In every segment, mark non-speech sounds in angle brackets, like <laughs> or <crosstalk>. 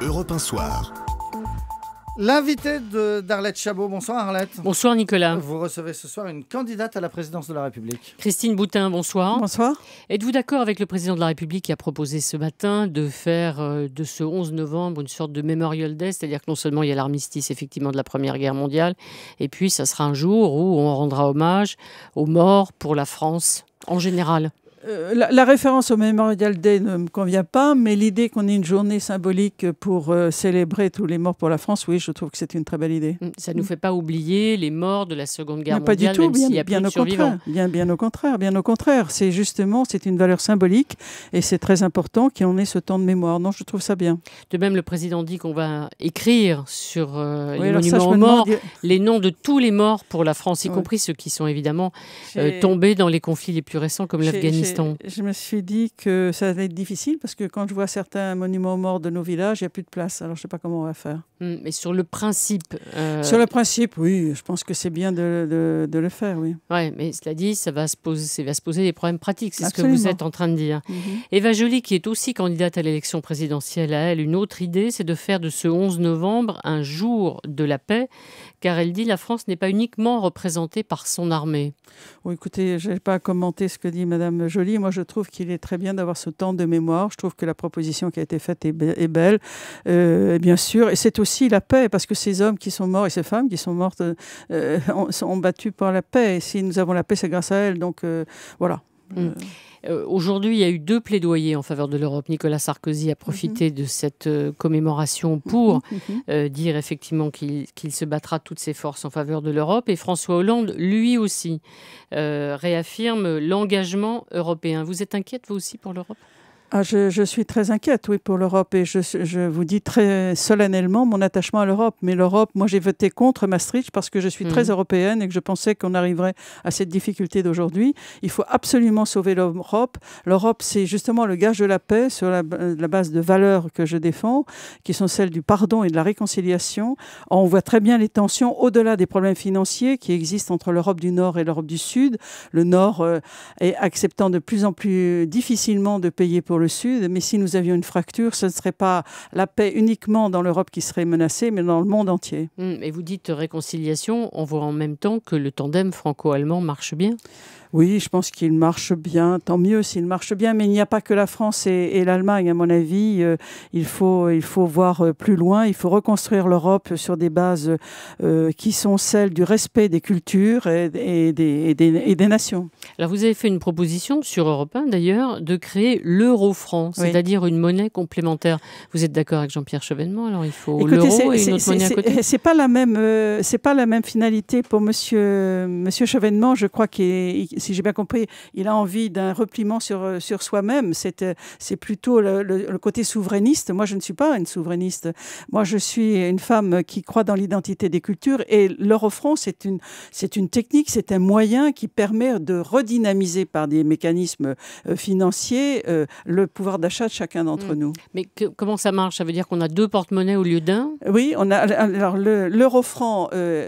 Europe un Soir. L'invité d'Arlette Chabot. Bonsoir Arlette. Bonsoir Nicolas. Vous recevez ce soir une candidate à la présidence de la République. Christine Boutin, bonsoir. Bonsoir. Êtes-vous d'accord avec le président de la République qui a proposé ce matin de faire euh, de ce 11 novembre une sorte de mémorial Day C'est-à-dire que non seulement il y a l'armistice effectivement de la Première Guerre mondiale, et puis ça sera un jour où on rendra hommage aux morts pour la France en général. Euh, la, référence au Memorial Day ne me convient pas, mais l'idée qu'on ait une journée symbolique pour euh, célébrer tous les morts pour la France, oui, je trouve que c'est une très belle idée. Mm, ça ne nous fait pas oublier les morts de la Seconde Guerre mondiale, du tout, même bien, y a bien, au contraire, bien, bien au contraire, bien au contraire. C'est justement, c'est une valeur symbolique et c'est très important qu'on ait ce temps de mémoire. Non, je trouve ça bien. De même, le président dit qu'on va écrire sur euh, les monuments morts les noms de tous les morts pour la France, y compris ceux qui sont évidemment tombés dans les conflits les plus récents comme l'Afghanistan. Je me suis dit que ça allait être difficile parce que quand je vois certains monuments morts de nos villages, il n'y a plus de place. Alors je ne sais pas comment on va faire. Hmm, mais sur le principe. Euh, sur le principe, oui, je pense que c'est bien de, le faire, oui. Oui, mais cela dit, ça va se poser, ça va se poser des problèmes pratiques, c'est ce que vous êtes en train de dire. Mhm. Eva Joly, qui est aussi candidate à l'élection présidentielle, a elle, une autre idée, c'est de faire de ce 11 novembre un jour de la paix, car elle dit la France n'est pas uniquement représentée par son armée. Oui, oh, écoutez, je n'ai pas commenter ce que dit Madame jolie moi, je trouve qu'il est très bien d'avoir ce temps de mémoire. Je trouve que la proposition qui a été faite est, belle, euh, bien sûr. Et c'est aussi la paix, parce que ces hommes qui sont morts et ces femmes qui sont mortes euh, euh, ont, sont battus par la paix. Et si nous avons la paix, c'est grâce à elles. Donc voilà. Mm. Euh, aujourd'hui, il y a eu deux plaidoyers en faveur de l'Europe. Nicolas Sarkozy a profité mm-hmm. de cette euh, commémoration pour mm-hmm. Mm-hmm. Euh, dire effectivement qu'il se battra toutes ses forces en faveur de l'Europe. Et François Hollande, lui aussi, réaffirme l'engagement européen. Vous êtes inquiète, vous aussi, pour l'Europe ah, je, suis très inquiète, oui, pour l'Europe. Et je, vous dis très solennellement mon attachement à l'Europe. Mais l'Europe, moi, j'ai voté contre Maastricht parce que je suis très mhm. européenne et que je pensais qu'on arriverait à cette difficulté d'aujourd'hui. Il faut absolument sauver l'Europe. L'Europe, c'est justement le gage de la paix sur la, base de valeurs que je défends, qui sont celles du pardon et de la réconciliation. On voit très bien les tensions au-delà des problèmes financiers qui existent entre l'Europe du Nord et l'Europe du Sud. Le Nord euh, est acceptant de plus en plus difficilement de payer pour le Sud, mais si nous avions une fracture, ce ne serait pas la paix uniquement dans l'Europe qui serait menacée, mais dans le monde entier. Hum, et vous dites réconciliation, on voit en même temps que le tandem franco-allemand marche bien oui, je pense qu'il marche bien. Tant mieux s'il marche bien. Mais il n'y a pas que la France et, l'Allemagne, à mon avis. Euh, il, faut, il faut voir euh, plus loin. Il faut reconstruire l'Europe sur des bases euh, qui sont celles du respect des cultures et, des, nations. Alors, vous avez fait une proposition sur Europe d'ailleurs, de créer l'euro-franc, c'est-à-dire une monnaie complémentaire. Vous êtes d'accord avec Jean-Pierre Chevènement Alors, il faut l'euro et une autre monnaie à côté C'est pas la même, pas la même finalité pour Monsieur Monsieur Chevènement. Je crois qu'il si j'ai bien compris, il a envie d'un repliement sur, euh, sur soi-même. C'est euh, plutôt le, côté souverainiste. Moi, je ne suis pas une souverainiste. Moi, je suis une femme qui croit dans l'identité des cultures et leur c'est une, une technique, c'est un moyen qui permet de redynamiser par des mécanismes euh, financiers le pouvoir d'achat de chacun d'entre mm. nous. Mais comment ça marche Ça veut dire qu'on a deux porte-monnaies au lieu d'un Oui, on a, alors l'euro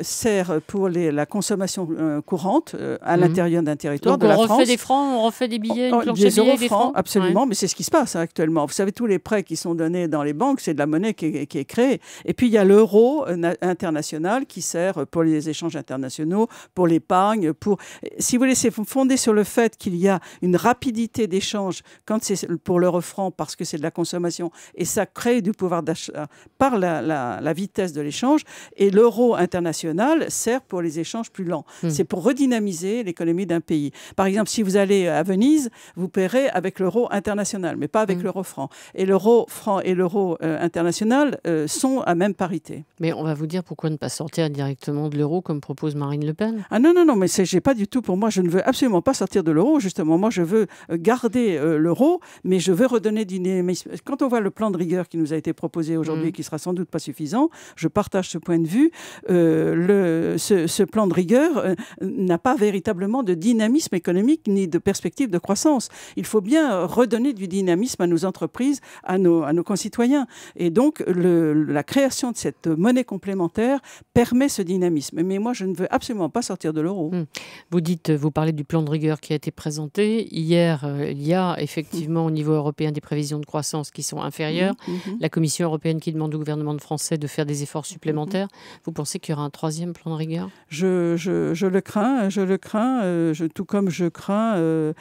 sert pour les, la consommation courante à mm. l'intérieur d'un territoire de la On refait des francs, on refait des billets, on, on, oh, des, des, des francs, absolument. Mais c'est ce qui se passe actuellement. Vous savez, tous les prêts qui sont donnés dans les banques, c'est de la monnaie qui est, créée. Et puis il y a l'euro euh, international qui sert pour les échanges internationaux, pour l'épargne, pour. Si vous c'est fondé sur le fait qu'il y a une rapidité d'échange quand c'est pour l'euro franc parce que c'est de la consommation et ça crée du pouvoir d'achat par la, vitesse de l'échange. Et l'euro international sert pour les échanges plus lents. Mmh. C'est pour redynamiser l'économie d'un pays par exemple, si vous allez à Venise, vous paierez avec l'euro international, mais pas avec mm. l'euro franc. Et l'euro franc et l'euro euh, international euh, sont à même parité. Mais on va vous dire pourquoi ne pas sortir directement de l'euro comme propose Marine Le Pen Ah non, non, non, mais j'ai pas du tout pour moi, je ne veux absolument pas sortir de l'euro, justement. Moi, je veux euh, garder l'euro, mais je veux redonner du dynamisme. Quand on voit le plan de rigueur qui nous a été proposé aujourd'hui, mm. qui sera sans doute pas suffisant, je partage ce point de vue. Le, ce, ce, plan de rigueur n'a pas véritablement de dynamisme dynamisme économique ni de perspective de croissance. Il faut bien redonner du dynamisme à nos entreprises, à nos, à nos concitoyens. Et donc, le, la création de cette monnaie complémentaire permet ce dynamisme. Mais moi, je ne veux absolument pas sortir de l'euro. Hmm. Vous dites, vous parlez du plan de rigueur qui a été présenté. Hier, euh, il y a effectivement au niveau européen des prévisions de croissance qui sont inférieures. Mhm, mhm. La Commission européenne qui demande au gouvernement de français de faire des efforts supplémentaires. Mhm. Vous pensez qu'il y aura un troisième plan de rigueur je, le crains, je le crains. Euh, je, tout comme je crains, euh,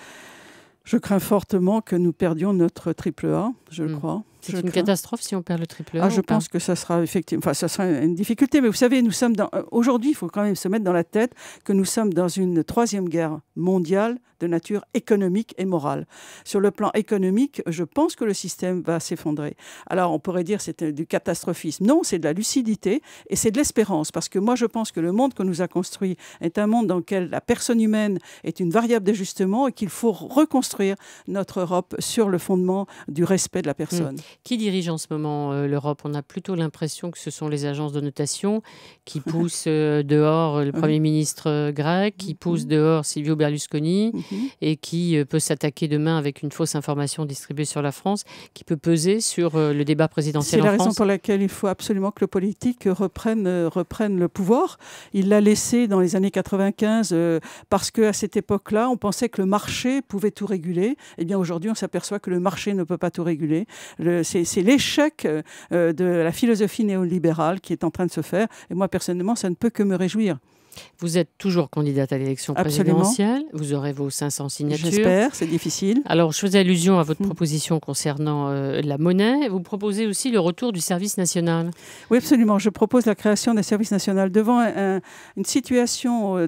je crains fortement que nous perdions notre triple A, je mm. crois. C'est une catastrophe si on perd le triple A. E ah, je pense que ça sera effectivement, enfin, ça sera une difficulté. Mais vous savez, nous sommes dans euh, aujourd'hui, il faut quand même se mettre dans la tête que nous sommes dans une troisième guerre mondiale de nature économique et morale. Sur le plan économique, je pense que le système va s'effondrer. Alors, on pourrait dire c'est euh, du catastrophisme. Non, c'est de la lucidité et c'est de l'espérance, parce que moi, je pense que le monde que nous a construit est un monde dans lequel la personne humaine est une variable d'ajustement et qu'il faut reconstruire notre Europe sur le fondement du respect de la hmm. personne. Qui dirige en ce moment euh, l'Europe On a plutôt l'impression que ce sont les agences de notation qui <laughs> poussent euh, dehors euh, le ah Premier ministre grec, qui mhm. poussent dehors Silvio Berlusconi mhm. et qui peut s'attaquer demain avec une fausse information distribuée sur la France, qui peut peser sur le débat présidentiel en France. C'est la raison pour laquelle il faut absolument que le politique reprenne, le pouvoir. Il l'a laissé dans les années 95 parce qu'à cette époque-là, on pensait que le marché pouvait tout réguler. Eh bien, aujourd'hui, on s'aperçoit que le marché ne peut pas tout réguler. Le, c'est l'échec euh, de la philosophie néolibérale qui est en train de se faire. Et moi, personnellement, ça ne peut que me réjouir. Vous êtes toujours candidate à l'élection présidentielle. Vous aurez vos 500 signatures. J'espère, c'est difficile. Alors, je faisais allusion à votre hmm. proposition concernant euh, la monnaie. Vous proposez aussi le retour du service national. Oui, absolument. Je propose la création d'un service national. Devant une situation euh,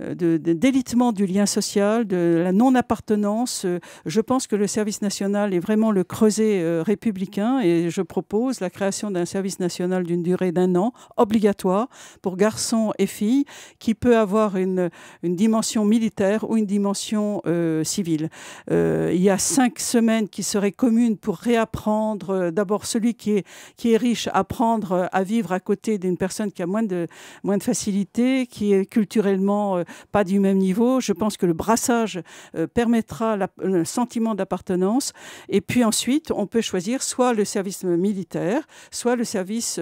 euh, de, délitement du lien social, de la non-appartenance, je pense que le service national est vraiment le creuset républicain et je propose la création d'un service national d'une durée d'un an, obligatoire, pour garçons et filles qui peut avoir une, dimension militaire ou une dimension euh, civile. Euh, il y a cinq semaines qui seraient communes pour réapprendre, euh, d'abord celui qui est, qui est riche, apprendre à vivre à côté d'une personne qui a moins de, moins de facilité, qui est culturellement pas du même niveau. Je pense que le brassage permettra un le sentiment d'appartenance. Et puis ensuite, on peut choisir soit le service militaire, soit le service,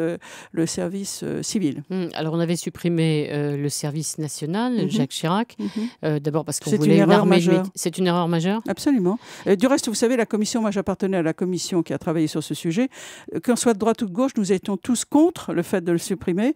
le service civil. Hum, alors on avait supprimé le service national, mhm. Jacques Chirac. Mhm. Euh, d'abord parce qu'on voulait une, erreur majeure. C'est une erreur majeure. Absolument. Euh, du reste, vous savez, la commission, moi j'appartenais à la commission qui a travaillé sur ce sujet. Euh, qu'on soit de droite ou de gauche, nous étions tous contre le fait de le supprimer.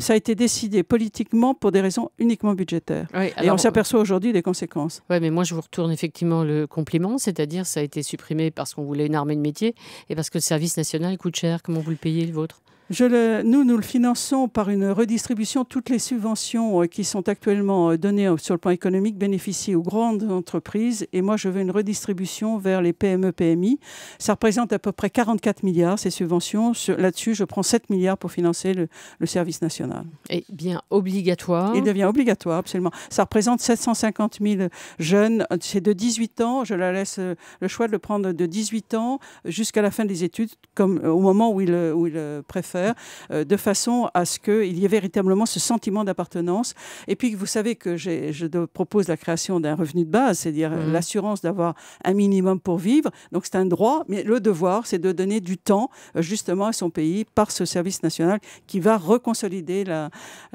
ça a été décidé politiquement pour des raisons uniquement budgétaires. Et on s'aperçoit aujourd'hui des conséquences. Oui, mais moi je vous retourne effectivement le compliment, c'est-à-dire ça a été supprimé parce qu'on voulait une armée de métiers et parce que le service national coûte cher. Comment vous le payez le vôtre le, nous, nous le finançons par une redistribution. Toutes les subventions euh, qui sont actuellement euh, données euh, sur le plan économique bénéficient aux grandes entreprises. Et moi, je veux une redistribution vers les PME, PMI. Ça représente à peu près 44 milliards, ces subventions. Là-dessus, je prends 7 milliards pour financer le, service national. Et bien obligatoire. Il devient obligatoire, absolument. Ça représente 750 000 jeunes. C'est de 18 ans. Je la laisse le choix de le prendre de 18 ans jusqu'à la fin des études, comme au moment où il, où il préfère euh, de façon à ce qu'il y ait véritablement ce sentiment d'appartenance. Et puis, vous savez que je propose la création d'un revenu de base, c'est-à-dire euh, mhm. l'assurance d'avoir un minimum pour vivre. Donc, c'est un droit, mais le devoir, c'est de donner du temps euh, justement à son pays par ce service national qui va reconsolider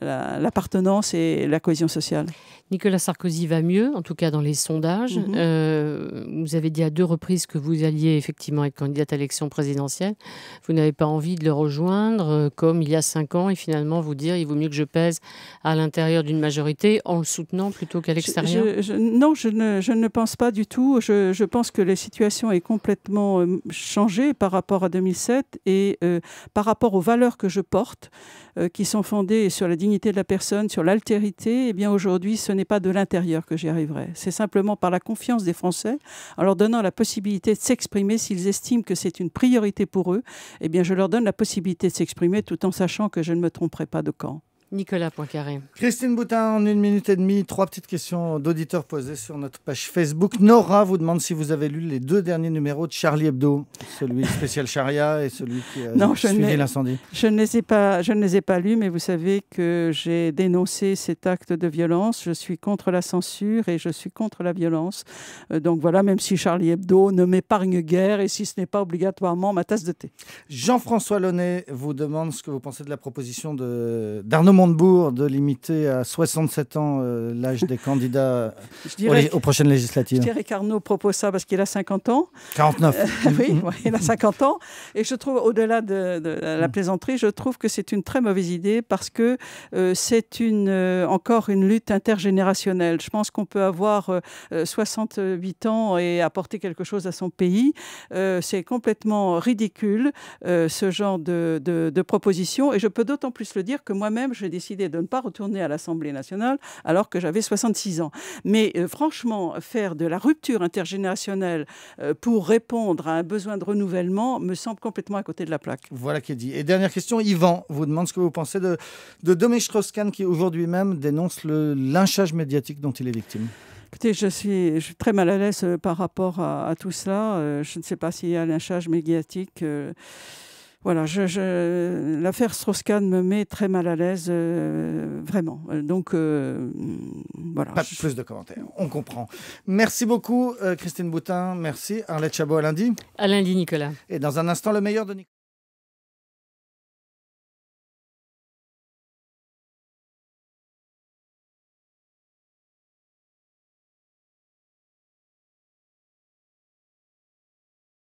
l'appartenance la, et la cohésion sociale. Nicolas Sarkozy va mieux, en tout cas dans les sondages. Mhm. vous avez dit à deux reprises que vous alliez effectivement être candidate à l'élection présidentielle. Vous n'avez pas envie de le rejoindre. Euh, comme il y a cinq ans et finalement vous dire il vaut mieux que je pèse à l'intérieur d'une majorité en le soutenant plutôt qu'à l'extérieur Non, je ne, je ne, pense pas du tout. Je, pense que la situation est complètement euh, changée par rapport à 2007 et euh, par rapport aux valeurs que je porte. Euh, qui sont fondés sur la dignité de la personne, sur l'altérité, eh bien aujourd'hui, ce n'est pas de l'intérieur que j'y arriverai. C'est simplement par la confiance des Français, en leur donnant la possibilité de s'exprimer s'ils estiment que c'est une priorité pour eux, eh bien je leur donne la possibilité de s'exprimer tout en sachant que je ne me tromperai pas de camp. Nicolas Poincaré. Christine Boutin, en une minute et demie, trois petites questions d'auditeurs posées sur notre page Facebook. Nora vous demande si vous avez lu les deux derniers numéros de Charlie Hebdo, celui <laughs> spécial charia et celui qui a suivi l'incendie. Je ne les ai pas, je ne les ai pas lus, mais vous savez que j'ai dénoncé cet acte de violence. Je suis contre la censure et je suis contre la violence. Euh, donc voilà, même si Charlie Hebdo ne m'épargne guère et si ce n'est pas obligatoirement ma tasse de thé. Jean-François Launay vous demande ce que vous pensez de la proposition d'Arnaud de limiter à 67 ans euh, l'âge des <laughs> candidats aux, prochaines législatives Thierry Carnot propose ça parce qu'il a 50 ans. 49. Euh, <laughs> oui, mm, mm. il a 50 ans. Et je trouve, au-delà de, la mm. plaisanterie, je trouve que c'est une très mauvaise idée parce que euh, c'est une, encore une lutte intergénérationnelle. Je pense qu'on peut avoir 68 ans et apporter quelque chose à son pays. c'est complètement ridicule, ce genre de, de proposition. Et je peux d'autant plus le dire que moi-même, je décidé de ne pas retourner à l'Assemblée nationale alors que j'avais 66 ans. Mais euh, franchement, faire de la rupture intergénérationnelle euh, pour répondre à un besoin de renouvellement me semble complètement à côté de la plaque. Voilà qui est dit. Et dernière question, Yvan vous demande ce que vous pensez de, de Dominique Strauss-Kahn qui aujourd'hui même dénonce le lynchage médiatique dont il est victime. Écoutez, je suis, je très mal à l'aise euh, par rapport à, tout cela. je ne sais pas s'il y a un lynchage médiatique voilà, je, l'affaire Strauss-Kahn me met très mal à l'aise, euh, vraiment. Euh, donc, euh, voilà. Pas plus de commentaires, on comprend. Merci beaucoup, Christine Boutin. Merci, Arlette Chabot, à lundi. À lundi, Nicolas. Et dans un instant, le meilleur de Nicolas.